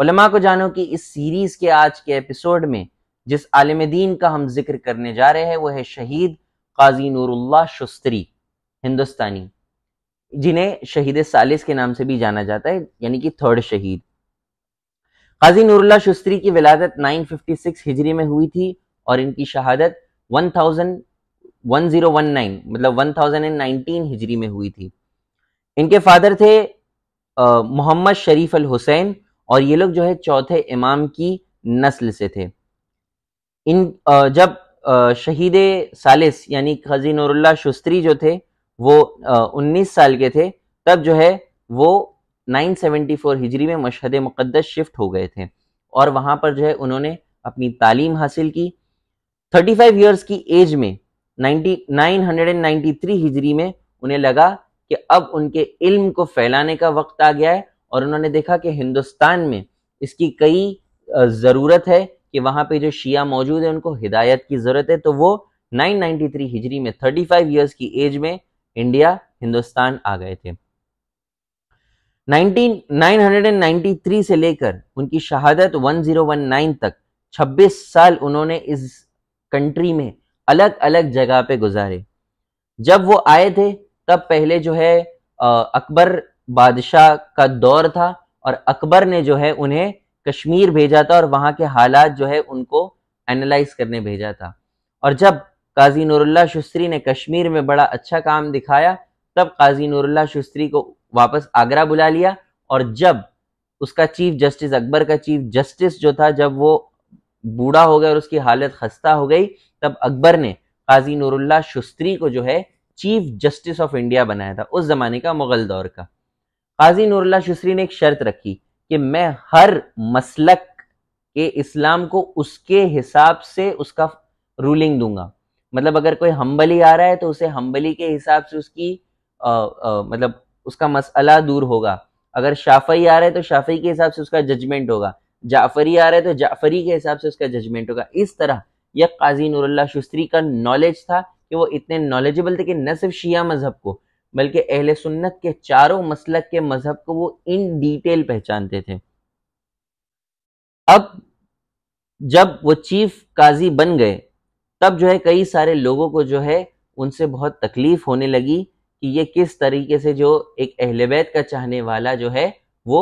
उलमा को जानो कि इस सीरीज के आज के एपिसोड में जिस आलम दीन का हम जिक्र करने जा रहे हैं वो है शहीद काजी नूरुल्लाह शुस्तरी हिंदुस्तानी जिन्हें शहीद सालिस के नाम से भी जाना जाता है यानी कि थर्ड शहीद काजी नूरुल्लाह शुस्तरी की विलादत 956 हिजरी में हुई थी और इनकी शहादत 1019 मतलब 1019 हिजरी में हुई थी इनके फादर थे मोहम्मद शरीफ अल हुसैन और ये लोग जो है चौथे इमाम की नस्ल से थे इन जब शहीद सालिस यानी खजी नूरुल्ला शुस्त्री जो थे वो 19 साल के थे तब जो है वो 974 हिजरी में मशहद मुक़दस शिफ्ट हो गए थे और वहाँ पर जो है उन्होंने अपनी तालीम हासिल की 35 फाइव ईयर्स की एज में नाइन्टी 993 हिजरी में उन्हें लगा कि अब उनके इल्म को फैलाने का वक्त आ गया है और उन्होंने देखा कि हिंदुस्तान में इसकी कई ज़रूरत है कि वहाँ पे जो शिया मौजूद है उनको हिदायत की ज़रूरत है तो वो 993 हिजरी में 35 ईयर्स की एज में इंडिया हिंदुस्तान आ गए थे 1993 से लेकर उनकी शहादत 1019 तक 26 साल उन्होंने इस कंट्री में अलग अलग जगह पे गुजारे जब वो आए थे तब पहले जो है अकबर बादशाह का दौर था और अकबर ने जो है उन्हें कश्मीर भेजा था और वहाँ के हालात जो है उनको एनालाइज करने भेजा था और जब काजी नूरुल्लाह शुस्त्री ने कश्मीर में बड़ा अच्छा काम दिखाया तब काजी नूरुल्लाह शुस्त्री को वापस आगरा बुला लिया और जब उसका चीफ जस्टिस अकबर का चीफ जस्टिस जो था जब वो बूढ़ा हो गया और उसकी हालत खस्ता हो गई तब अकबर ने काजी नूरुल्लाह शुस्त्री को जो है चीफ जस्टिस ऑफ इंडिया बनाया था उस जमाने का मुगल दौर का काजी नूरला शुसरी ने एक शर्त रखी कि मैं हर मसलक के इस्लाम को उसके हिसाब से उसका रूलिंग दूंगा मतलब अगर कोई हम्बली आ रहा है तो उसे हम्बली के हिसाब से उसकी आ, आ, मतलब उसका मसला दूर होगा अगर शाफई आ रहा है तो शाफई के हिसाब से उसका जजमेंट होगा जाफरी आ रहा है तो जाफरी के हिसाब से उसका जजमेंट होगा इस तरह यह काजी नूरल्ला शुस्त्री का नॉलेज था कि वो इतने नॉलेजेबल थे कि न सिर्फ शिया मजहब को बल्कि अहल सुन्नत के चारों मसलक के मजहब को वो इन डिटेल पहचानते थे अब जब वो चीफ काजी बन गए तब जो है कई सारे लोगों को जो है उनसे बहुत तकलीफ होने लगी कि ये किस तरीके से जो एक अहल बैत का चाहने वाला जो है वो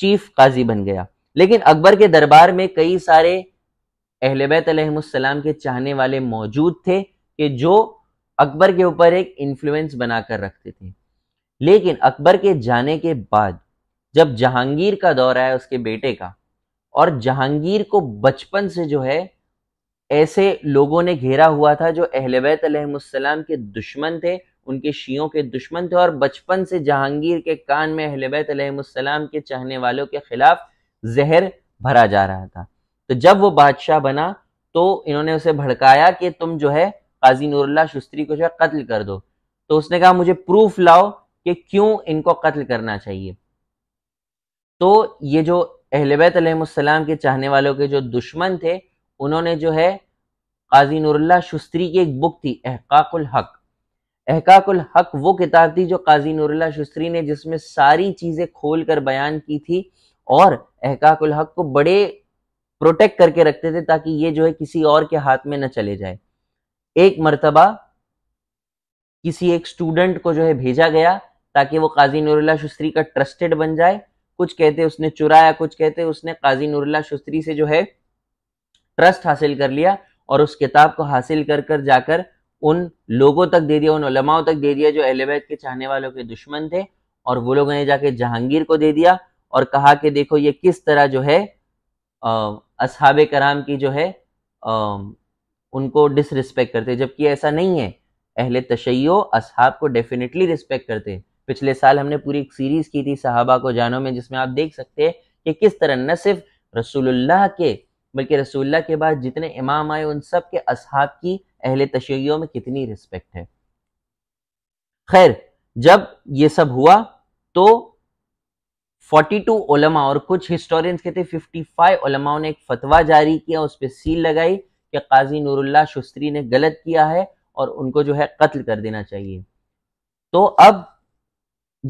चीफ काजी बन गया लेकिन अकबर के दरबार में कई सारे अहल बैत के चाहने वाले मौजूद थे कि जो अकबर के ऊपर एक इन्फ्लुएंस बनाकर रखते थे लेकिन अकबर के जाने के बाद जब जहांगीर का दौर आया उसके बेटे का और जहांगीर को बचपन से जो है ऐसे लोगों ने घेरा हुआ था जो अहलबैत अलहमसलाम के दुश्मन थे उनके शियों के दुश्मन थे और बचपन से जहांगीर के कान में अहलबैत अलहमसलाम के चाहने वालों के खिलाफ जहर भरा जा रहा था तो जब वो बादशाह बना तो इन्होंने उसे भड़काया कि तुम जो है काजी नूरल्ला शुस्त्री को जो है कत्ल कर दो तो उसने कहा मुझे प्रूफ लाओ कि क्यों इनको कत्ल करना चाहिए तो ये जो अहलबैत अलैहिस्सलाम के चाहने वालों के जो दुश्मन थे उन्होंने जो है काजी नूरल्ला शुस्त्री की एक बुक थी अहकाकुल हक अहकाकुल हक वो किताब थी जो काजी नूरल्ला शुस्त्री ने जिसमें सारी चीज़ें खोल कर बयान की थी और अहकाकुल हक को बड़े प्रोटेक्ट करके रखते थे ताकि ये जो है किसी और के हाथ में न चले जाए एक मरतबा किसी एक स्टूडेंट को जो है भेजा गया ताकि वो काजी नूरुल्ला शुस्त्री का ट्रस्टेड बन जाए कुछ कहते उसने चुराया कुछ कहते उसने काजी नूरुल्ला शुस्त्री से जो है ट्रस्ट हासिल कर लिया और उस किताब को हासिल कर कर जाकर उन लोगों तक दे दिया उन उलमाओं तक दे दिया जो अहलबैत के चाहने वालों के दुश्मन थे और वो लोगों ने जाके जहांगीर को दे दिया और कहा कि देखो ये किस तरह जो है अः असहाब कराम की जो है उनको डिसरिस्पेक्ट करते जबकि ऐसा नहीं है अहले तशैयो असहाब को डेफिनेटली रिस्पेक्ट करते पिछले साल हमने पूरी एक सीरीज़ की थी सहाबा को जानों में जिसमें आप देख सकते हैं कि किस तरह न सिर्फ रसूलुल्लाह के बल्कि रसूलुल्लाह के बाद जितने इमाम आए उन सब के असहाब की अहले तशैयो में कितनी रिस्पेक्ट है खैर जब ये सब हुआ तो 42 ओलमा और कुछ हिस्टोरियंस कहते 55 ओलमाओं ने एक फतवा जारी किया उस पर सील लगाई कि काजी नूरुल्ला शुस्त्री ने गलत किया है और उनको जो है कत्ल कर देना चाहिए तो अब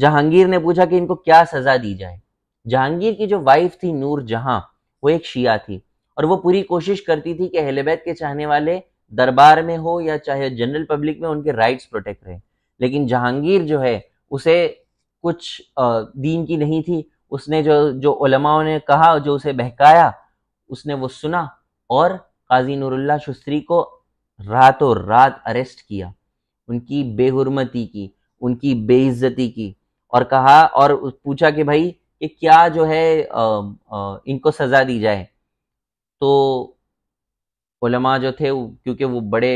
जहांगीर ने पूछा कि इनको क्या सजा दी जाए जहांगीर की जो वाइफ थी नूर जहां वो एक शिया थी और वो पूरी कोशिश करती थी कि अहलेबैत के चाहने वाले दरबार में हो या चाहे जनरल पब्लिक में उनके राइट्स प्रोटेक्ट रहे लेकिन जहांगीर जो है उसे कुछ दीन की नहीं थी उसने जो जो उलमाओं ने कहा जो उसे बहकाया उसने वो सुना और काजी नूरुल्ला शुस्त्री को रातों रात अरेस्ट किया उनकी बेहरमती की उनकी बेइज्जती की और कहा और पूछा कि भाई कि क्या जो है आ, आ, इनको सज़ा दी जाए तो उलमा जो थे क्योंकि वो बड़े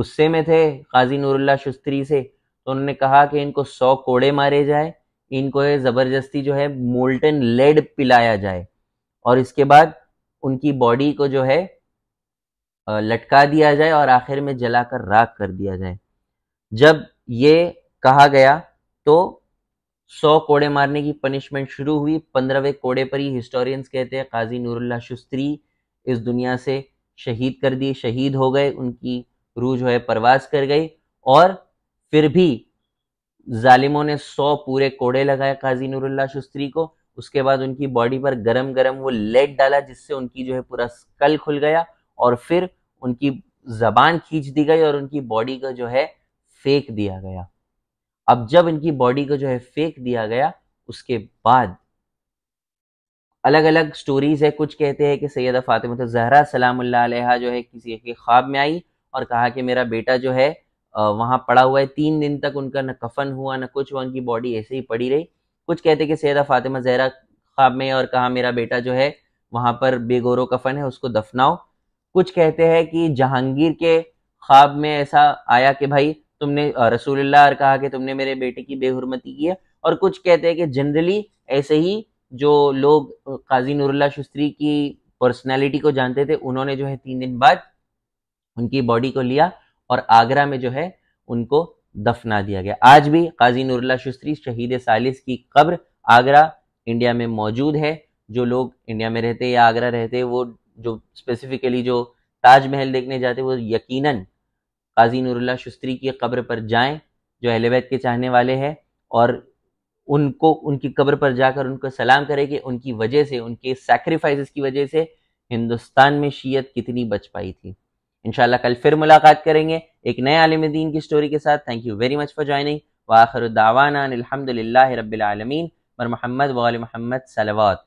गुस्से में थे काजी नूरुल्ला शुस्त्री से तो उन्होंने कहा कि इनको सौ कोड़े मारे जाए इनको ज़बरदस्ती जो है मोल्टन लेड पिलाया जाए और इसके बाद उनकी बॉडी को जो है लटका दिया जाए और आखिर में जलाकर राख कर दिया जाए जब ये कहा गया तो सौ कोड़े मारने की पनिशमेंट शुरू हुई पंद्रहवें कोड़े पर ही हिस्टोरियंस कहते हैं काजी नूरुल्ला शुस्त्री इस दुनिया से शहीद कर दिए शहीद हो गए उनकी रूह जो है परवाज कर गई और फिर भी जालिमों ने सौ पूरे कोड़े लगाए काजी नूरुल्ला शुस्त्री को उसके बाद उनकी बॉडी पर गरम गरम वो लेड डाला जिससे उनकी जो है पूरा स्कल खुल गया और फिर उनकी जबान खींच दी गई और उनकी बॉडी का जो है फेंक दिया गया अब जब इनकी बॉडी को जो है फेंक दिया गया उसके बाद अलग अलग स्टोरीज है कुछ कहते हैं कि सैयद फातिमा तो जहरा सलाम्ला जो है किसी के ख्वाब में आई और कहा कि मेरा बेटा जो है वहाँ पड़ा हुआ है तीन दिन तक उनका न कफन हुआ न कुछ हुआ उनकी बॉडी ऐसे ही पड़ी रही कुछ कहते कि सैदा फातिमा जहरा ख्वाब में और कहा मेरा बेटा जो है वहां पर बेगोरो कफन है उसको दफनाओ कुछ कहते हैं कि जहांगीर के ख्वाब में ऐसा आया कि भाई तुमने रसूलुल्लाह और कहा कि तुमने मेरे बेटे की बेहरमती की है और कुछ कहते हैं कि जनरली ऐसे ही जो लोग काजी नूरुल्ला शुस्त्री की पर्सनालिटी को जानते थे उन्होंने जो है तीन दिन बाद उनकी बॉडी को लिया और आगरा में जो है उनको दफना दिया गया आज भी काजी नूरुल्ला शुस्त्री शहीद सालिस की कब्र आगरा इंडिया में मौजूद है जो लोग इंडिया में रहते या आगरा रहते वो जो स्पेसिफिकली जो ताजमहल देखने जाते वो यकीनन काजी नूरुल्लाह शुस्त्री की कब्र पर जाएं जो अहलवैत के चाहने वाले हैं और उनको उनकी कब्र पर जाकर उनको सलाम करें कि उनकी वजह से उनके सेक्रीफाइस की वजह से हिंदुस्तान में शीयत कितनी बच पाई थी इनशाला कल फिर मुलाकात करेंगे एक नए आलम दीन की स्टोरी के साथ thank you very much for joining वाखरुद्दावाना दावाना रबालमीन मर मोहम्मद वाल मोहम्मद सलवात